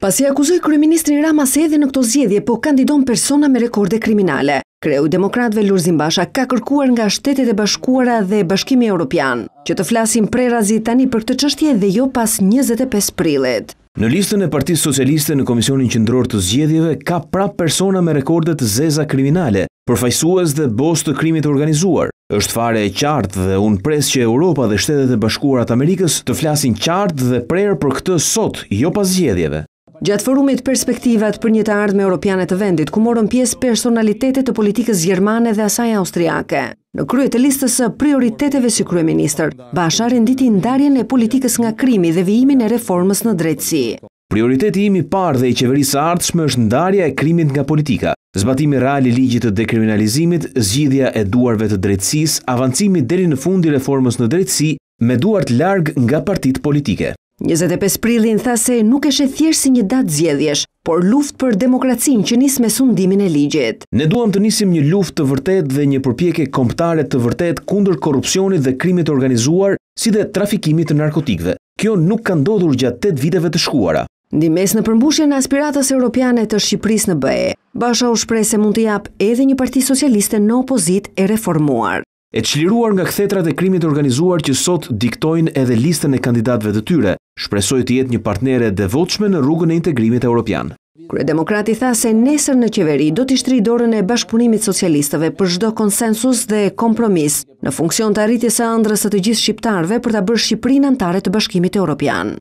Pasi akuzoj kryeministrin Rama se edhe në këto zgjedhje po kandidon persona me rekorde kriminale. Kreu i demokratëve Lurzim Basha ka kërkuar nga Shtetet e Bashkuara dhe Bashkimi Evropian që të flasin prerazi tani për këtë çështje dhe jo pas 25 prillit. Në listën e Partisë Socialiste në Komisionin Qendror të Zgjedhjeve ka prap persona me rekorde zeza kriminale, përfaqësues dhe bost të krimit të organizuar. Është fare e qartë dhe unë pres që Europa dhe Shtetet e Bashkuara të Amerikës të flasin qartë dhe prerë për këtë sot, jo pas zgjedhjeve. Gjatë forumit perspektivat për një të ardhme europiane të vendit, ku morën pjesë personalitetet të politikës gjermane dhe asaj austriake. Në krye të listës së prioriteteve si kryeministër, Bashar renditi ndarjen e politikës nga krimi dhe vijimin e reformës në drejtësi. Prioriteti im i parë dhe i qeverisë së ardhshme është ndarja e krimit nga politika, zbatimi real i ligjit të dekriminalizimit, zgjidhja e duarve të drejtësisë, avancimi deri në fund i reformës në drejtësi me duart larg nga partitë politike. 25 prillin tha se nuk eshe thjesht si një datë zjedhjesh, por luft për demokracin që nisë me sundimin e ligjet. Ne duham të nisim një luft të vërtet dhe një përpjeke komptare të vërtet kundër korupcionit dhe krimit organizuar si dhe trafikimit të narkotikve. Kjo nuk ka ndodhur gjatë 8 viteve të shkuara. Ndimes në përmbushje në aspiratas europiane të Shqipëris në bëhe, basha u shprej se mund të japë edhe një parti socialiste në opozit e reformuar e qliruar nga kthetrat e krimit organizuar që sot diktojnë edhe listën e kandidatve të tyre, shpresoj të jetë një partnere dhe voçme në rrugën e integrimit e Europian. Kërë demokrati tha se nesër në qeveri do të shtri dorën e bashkëpunimit socialistëve për shdo konsensus dhe kompromis në funksion të arritjes e andrës të gjithë shqiptarve për të bërë Shqipërin antare të bashkimit e Europian.